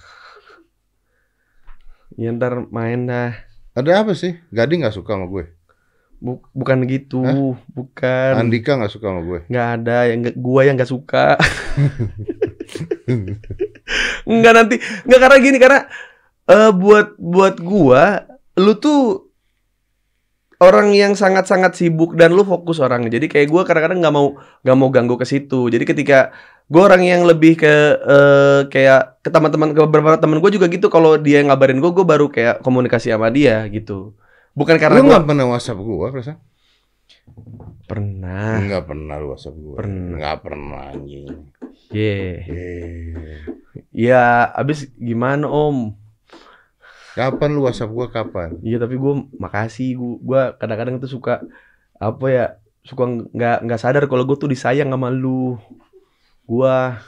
Ya ntar main dah. Ada apa sih? Gading nggak suka sama gue. Bukan gitu, Hah? bukan. Andika nggak suka sama gue. Nggak ada yang gue yang nggak suka. Enggak nanti, enggak karena gini karena uh, buat buat gue, lu tuh orang yang sangat-sangat sibuk dan lu fokus orangnya. Jadi kayak gue kadang-kadang nggak mau nggak mau ganggu ke situ. Jadi ketika gue orang yang lebih ke uh, kayak ke teman-teman ke beberapa teman gue juga gitu kalau dia ngabarin gue gue baru kayak komunikasi sama dia gitu bukan karena lu nggak pernah whatsapp gue perasa? pernah nggak pernah whatsapp gue pernah nggak pernah anjing yeah. yeah. ya abis gimana om kapan lu whatsapp gue kapan iya tapi gue makasih gue gue kadang-kadang tuh suka apa ya suka nggak nggak sadar kalau gue tuh disayang sama lu gua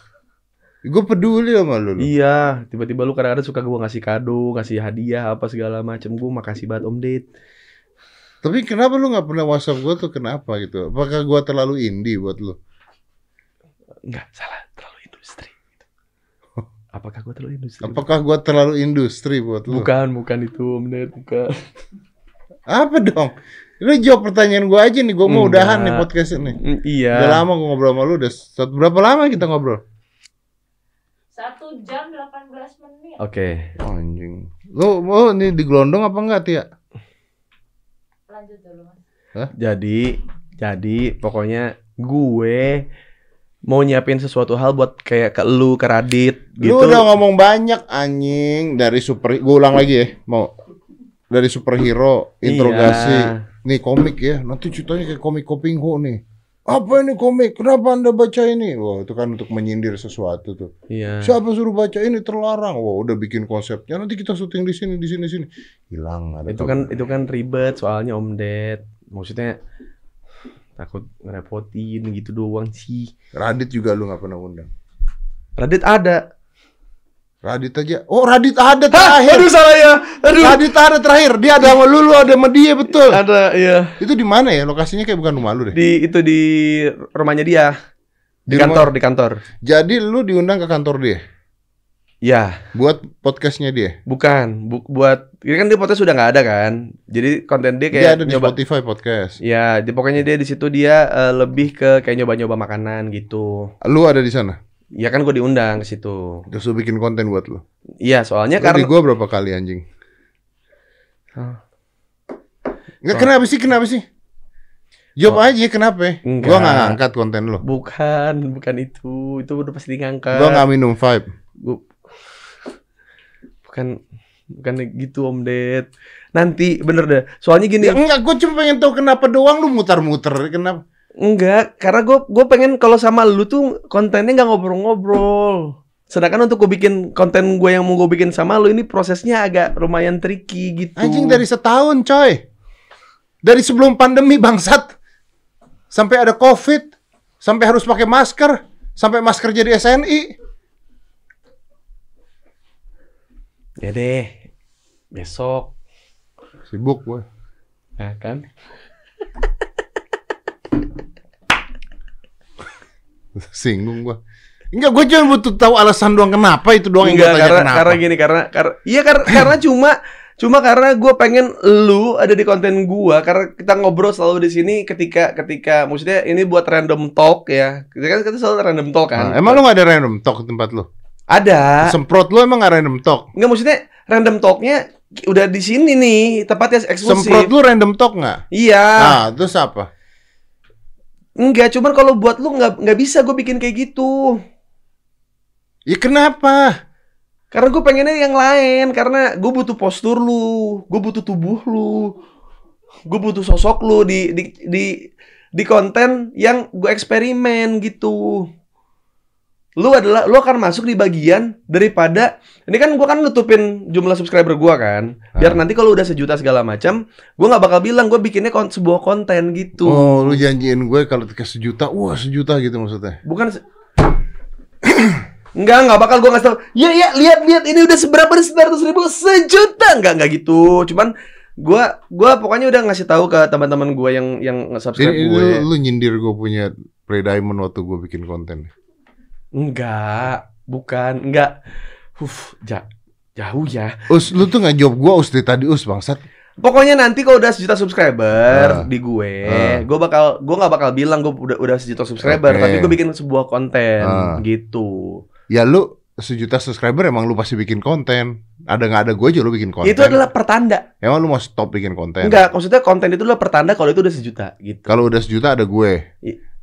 Gue peduli sama lu. Iya, tiba-tiba lu kadang-kadang suka gue ngasih kado, ngasih hadiah apa segala macem. Gue makasih banget Om Dit. Tapi kenapa lu nggak pernah WhatsApp gue tuh kenapa gitu? Apakah gue terlalu indie buat lu? Enggak, salah. Terlalu industri. Apakah gue terlalu industri? Apakah gue terlalu industri buat lu? Bukan, bukan itu Om Dit, bukan. apa dong? Lu jawab pertanyaan gue aja nih, gue mau Enggak. udahan nih podcast ini. Mm, iya. Udah lama gue ngobrol sama lu, udah satu, berapa lama kita ngobrol? Satu jam delapan belas menit. Oke. Okay. Oh, anjing. Lu mau nih digelondong apa enggak, Tia? Lanjut dulu. Hah? Jadi, jadi pokoknya gue mau nyiapin sesuatu hal buat kayak ke lu, ke Radit gitu. Lu udah ngomong banyak anjing dari super gua ulang lagi ya, mau dari superhero iya. interogasi. Iya nih komik ya, nanti ceritanya kayak komik Kopingho nih. Apa ini komik? Kenapa anda baca ini? Wah itu kan untuk menyindir sesuatu tuh. Iya. Siapa suruh baca ini terlarang? Wah udah bikin konsepnya. Nanti kita syuting di sini, di sini, di sini. Hilang. Ada itu kan itu kan ribet soalnya Om Ded. Maksudnya takut ngerepotin gitu doang sih. Radit juga lu nggak pernah undang. Radit ada, Radit aja. Oh, Radit ada terakhir. Hah, aduh salah ya. Aduh. Radit ada terakhir. Dia ada sama lu, ada sama dia betul. Ada, iya. Itu di mana ya? Lokasinya kayak bukan rumah lu deh. Di itu di rumahnya dia. Di, di kantor, rumah... di kantor. Jadi lu diundang ke kantor dia. Ya. Buat podcastnya dia? Bukan, bu buat ini kan dia podcast sudah nggak ada kan. Jadi konten dia kayak dia ada di Spotify podcast. Ya, di, pokoknya dia di situ dia uh, lebih ke kayak nyoba-nyoba makanan gitu. Lu ada di sana? Ya kan gue diundang ke situ. Terus lu bikin konten buat lu? Iya, soalnya karena gue berapa kali anjing? Huh. so. kenapa sih? Kenapa sih? Jawab oh. aja kenapa? Enggak. Gua gak ngangkat konten lo. Bukan, bukan itu. Itu udah pasti ngangkat. Gue gak minum vibe. Gua... Bukan bukan gitu Om Ded. Nanti bener deh. Soalnya gini. Ya, enggak, gua cuma pengen tahu kenapa doang lu muter-muter. Kenapa? Enggak, karena gue gue pengen kalau sama lu tuh kontennya nggak ngobrol-ngobrol. Sedangkan untuk gue bikin konten gue yang mau gue bikin sama lu ini prosesnya agak lumayan tricky gitu. Anjing dari setahun coy. Dari sebelum pandemi bangsat. Sampai ada covid. Sampai harus pakai masker. Sampai masker jadi SNI. Ya deh. Besok. Sibuk gue. ya kan. Singgung gua. Enggak, gue cuma butuh tahu alasan doang kenapa itu doang Enggak, yang gue tanya karena, Karena gini, karena karena iya karena, karena cuma cuma karena gue pengen lu ada di konten gue karena kita ngobrol selalu di sini ketika ketika maksudnya ini buat random talk ya. Kita kan kita selalu random talk kan. Nah, emang lu gak ada random talk di tempat lu? Ada. Semprot lu emang gak random talk? Enggak maksudnya random talknya udah di sini nih tepatnya eksklusif. Semprot lu random talk gak? Iya. Nah, terus apa? Enggak, cuman kalau buat lu nggak nggak bisa gue bikin kayak gitu. Ya kenapa? Karena gue pengennya yang lain, karena gue butuh postur lu, gue butuh tubuh lu, gue butuh sosok lu di di di di konten yang gue eksperimen gitu lu adalah lu akan masuk di bagian daripada ini kan gua kan nutupin jumlah subscriber gua kan biar ah. nanti kalau udah sejuta segala macam gua nggak bakal bilang gua bikinnya kon sebuah konten gitu oh lu janjiin gue kalau ke sejuta wah sejuta gitu maksudnya bukan se Enggak, enggak bakal gua ngasih tau Ya, ya, lihat, lihat Ini udah seberapa nih 900 ribu Sejuta Enggak, enggak gitu Cuman gua gua pokoknya udah ngasih tahu ke teman-teman gua yang yang subscribe gue. Lu, nyindir gua punya Pre Diamond waktu gua bikin konten. Enggak, bukan, enggak. Uf, ja, jauh ya. Us, lu tuh nggak jawab gua us dari tadi us bangsat. Pokoknya nanti kalau udah sejuta subscriber uh, di gue, uh, ah. gue bakal gue nggak bakal bilang gue udah udah sejuta subscriber, okay. tapi gue bikin sebuah konten uh, gitu. Ya lu sejuta subscriber emang lu pasti bikin konten. Ada nggak ada gue aja lu bikin konten. Itu adalah pertanda. Emang lu mau stop bikin konten? Enggak, maksudnya konten itu adalah pertanda kalau itu udah sejuta gitu. Kalau udah sejuta ada gue.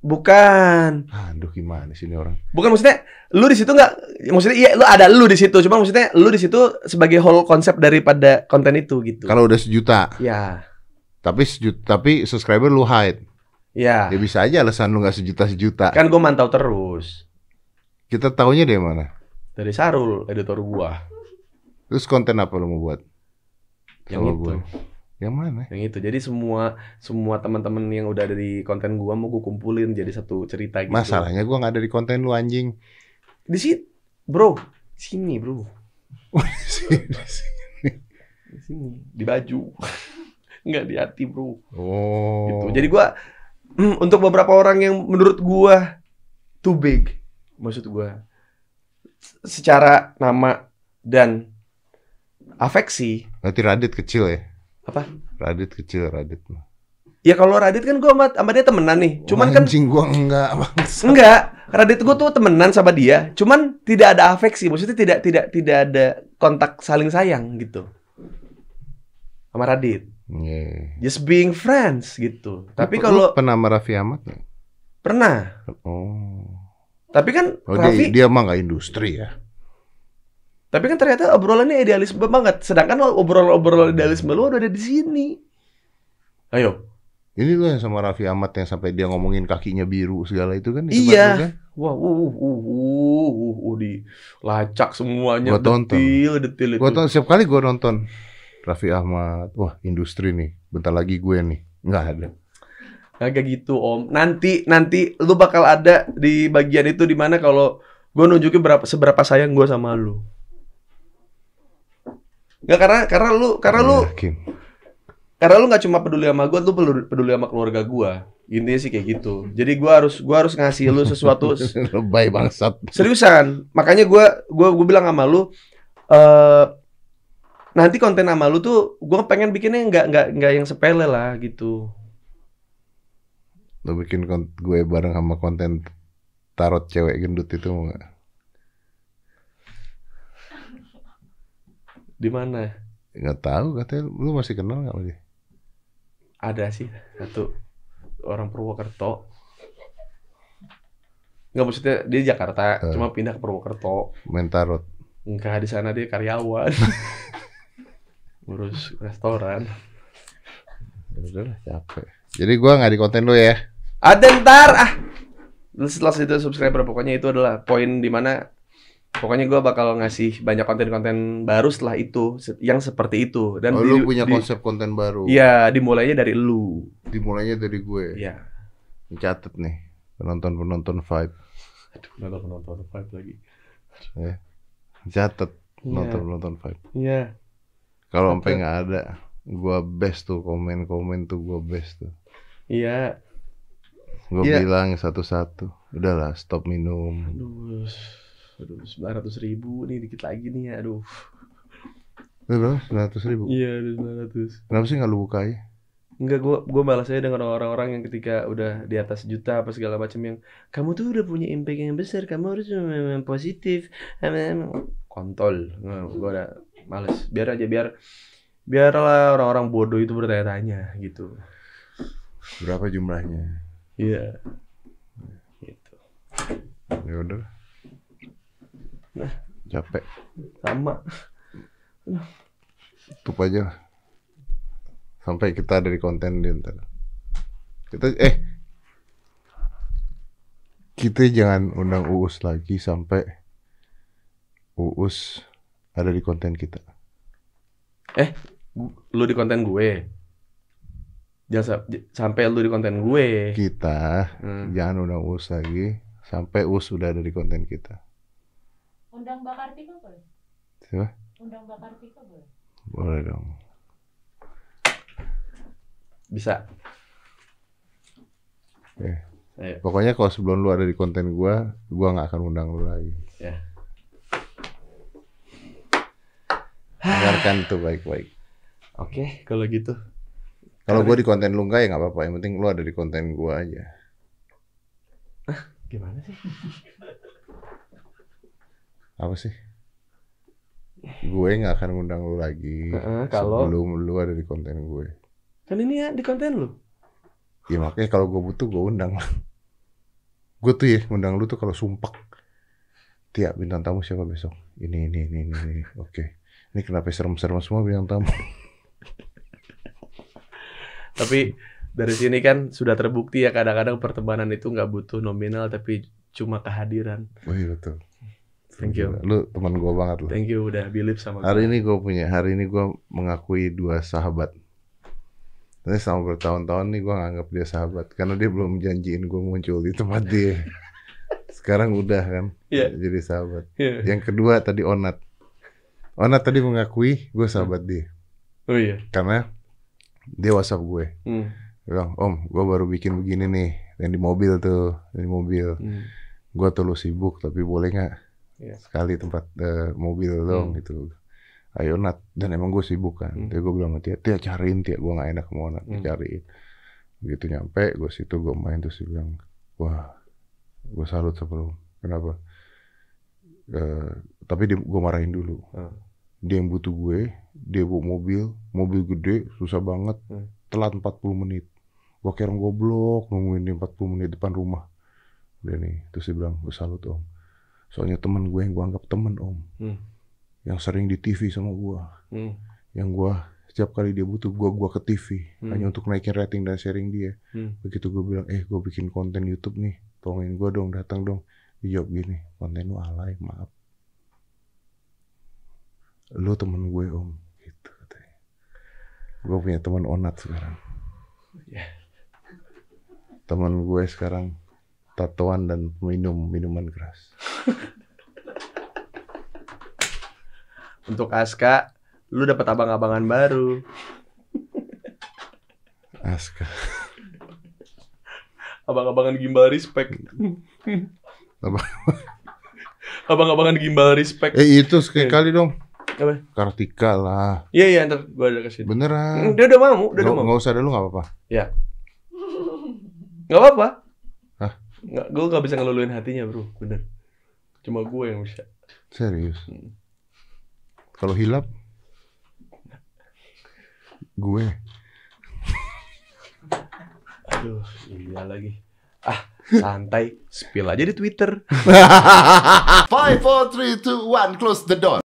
Bukan. Aduh gimana sih ini orang? Bukan maksudnya lu di situ nggak maksudnya iya lu ada lu di situ, cuma maksudnya lu di situ sebagai whole konsep daripada konten itu gitu. Kalau udah sejuta. Ya. Tapi sejuta, tapi subscriber lu hide. Ya. Ya bisa aja alasan lu nggak sejuta sejuta. Kan gue mantau terus. Kita tahunya dari mana? Dari Sarul, editor gua. Terus konten apa lu mau buat? Yang Sama itu. Gua. Yang mana? Yang itu. Jadi semua semua teman-teman yang udah ada di konten gua mau gua kumpulin jadi satu cerita gitu. Masalahnya gua nggak ada di konten lu anjing. Di sini, bro. Sini, bro. di sini. Di sini, di baju. nggak di hati, bro. Oh. Gitu. Jadi gua untuk beberapa orang yang menurut gua too big. Maksud gua secara nama dan afeksi. Berarti Radit kecil ya? Apa? Radit kecil, Radit mah. Ya kalau Radit kan gue sama, sama dia temenan nih. Cuman kan anjing gue enggak, bangsa. Enggak. Radit gue tuh temenan sama dia. Cuman tidak ada afeksi, maksudnya tidak tidak tidak ada kontak saling sayang gitu. Sama Radit. Yeah. Just being friends gitu. Tapi kalau pernah sama Raffi Ahmad Pernah. Oh. Tapi kan oh, Raffi dia, dia mah enggak industri ya. Tapi kan ternyata obrolannya idealisme banget. Sedangkan obrolan-obrolan idealisme lu udah ada di sini. Ayo. Ini lu yang sama Raffi Ahmad yang sampai dia ngomongin kakinya biru segala itu kan? Iya. Kan? Wah, uh, uh, uh, uh, uh, uh, di lacak semuanya. Gua tonton. Detil, detil itu. Gua tonton setiap kali gua nonton Raffi Ahmad. Wah, industri nih. Bentar lagi gue nih. Nggak ada. Agak gitu om. Nanti nanti lu bakal ada di bagian itu dimana kalau gue nunjukin berapa seberapa sayang gue sama lu. Enggak karena karena lu karena lu yakin. karena lu nggak cuma peduli sama gue, lu peduli, sama keluarga gue. Intinya sih kayak gitu. Jadi gue harus gue harus ngasih lu sesuatu. baik bangsat. Seriusan. Makanya gue gua gue bilang sama lu uh, nanti konten sama lu tuh gue pengen bikinnya nggak nggak nggak yang sepele lah gitu lo bikin gue bareng sama konten tarot cewek gendut itu mau gak? Di mana? Enggak tahu katanya lu masih kenal nggak lagi? Ada sih satu orang Purwokerto. Nggak maksudnya dia Jakarta, uh, cuma pindah ke Purwokerto. Mentarot. Enggak di sana dia karyawan. Ngurus restoran. Ya udah capek. Jadi gua nggak di konten lu ya. Ada ntar ah. Setelah itu subscriber pokoknya itu adalah poin dimana pokoknya gue bakal ngasih banyak konten-konten baru setelah itu yang seperti itu dan oh, di, lu punya di, konsep konten baru iya dimulainya dari lu dimulainya dari gue iya catet nih penonton penonton vibe aduh penonton penonton vibe lagi ya catet iya. penonton penonton vibe iya kalau sampai nggak ada gue best tuh komen komen tuh gue best tuh iya gue ya. bilang satu-satu udahlah stop minum Aduh aduh sembilan ratus ribu nih dikit lagi nih ya aduh berapa sembilan ratus ribu? Iya sembilan ratus. Kenapa sih nggak lu buka ya? Enggak, gue gua balas aja dengan orang-orang yang ketika udah di atas juta apa segala macam yang kamu tuh udah punya impact yang besar, kamu harus memang positif, kontol, gue udah males. Biar aja biar biarlah orang-orang bodoh itu bertanya-tanya gitu. Berapa jumlahnya? Iya. Gitu. Ya udah. Nah, capek. Sama. Tutup aja lah. Sampai kita dari konten di ntar. Kita eh kita jangan undang Uus lagi sampai Uus ada di konten kita. Eh, lu di konten gue. Jangan sampai lu di konten gue. Kita hmm. jangan undang Uus lagi sampai Uus sudah ada di konten kita. Undang Bakar Kartika boleh? Siapa? Undang Bakar Kartika boleh? Boleh dong. Bisa. Pokoknya kalau sebelum lu ada di konten gua, gua nggak akan undang lu lagi. Ya. Dengarkan tuh baik-baik. Oke, okay, kalau gitu. Kalau gue di konten lu enggak ya nggak apa-apa. Yang penting lu ada di konten gue aja. Hah? Gimana sih? apa sih? Gue nggak akan ngundang lu lagi uh, kalau sebelum lu ada di konten gue. Kan ini ya di konten lu. Ya makanya kalau gue butuh gue undang gue tuh ya ngundang lu tuh kalau sumpek. Tiap bintang tamu siapa besok? Ini ini ini ini. ini. Oke. Okay. Ini kenapa serem-serem semua bintang tamu? Tapi dari sini kan sudah terbukti ya kadang-kadang pertemanan itu nggak butuh nominal tapi cuma kehadiran. Oh iya betul. Thank you. Lu teman gue banget lu. Thank you udah believe sama Hari ini gue punya, hari ini gue mengakui dua sahabat. Tapi selama bertahun-tahun nih gue nganggap dia sahabat. Karena dia belum janjiin gue muncul di tempat dia. Sekarang udah kan. Yeah. Jadi sahabat. Yeah. Yang kedua tadi Onat. Onat tadi mengakui gue sahabat dia. Oh iya. Karena dia whatsapp gue. Hmm. bilang, om gue baru bikin begini nih. Yang di mobil tuh. Yang di mobil. Hmm. Gue terlalu sibuk tapi boleh gak? Iya. sekali tempat uh, mobil dong hmm. gitu ayo Nat dan emang gue sibuk kan hmm. dia gue bilang tiap tiap cariin tiap gue nggak enak mau Nat hmm. cariin begitu nyampe gue situ gue main terus dia bilang wah gue salut sebelum kenapa uh, tapi dia, gue marahin dulu hmm. dia yang butuh gue dia bawa mobil mobil gede susah banget hmm. telat 40 menit gue kira goblok nungguin dia puluh menit depan rumah dia nih terus dia bilang gue salut om soalnya teman gue yang gue anggap temen om hmm. yang sering di TV sama gue hmm. yang gue setiap kali dia butuh gue gue ke TV hmm. hanya untuk naikin rating dan sharing dia hmm. begitu gue bilang eh gue bikin konten YouTube nih tolongin gue dong datang dong dijawab gini konten lu alay maaf lu temen gue om gitu katanya gue punya teman onat sekarang yeah. teman gue sekarang tatoan dan minum minuman keras. Untuk Aska, lu dapat abang-abangan baru. Aska. Abang-abangan gimbal respect. Abang. abangan gimbal respect. Eh itu sekali eh. kali dong. Apa? Kartika lah. Iya iya ntar gua ada kesini. Beneran. Dia udah mau, Dia udah mau. Gak usah ada lu gak apa-apa. Iya. Gak apa-apa nggak gue nggak bisa ngeluluin hatinya bro bener cuma gue yang bisa serius hmm. kalau hilap gue aduh iya lagi ah santai spill aja di twitter five four three two one close the door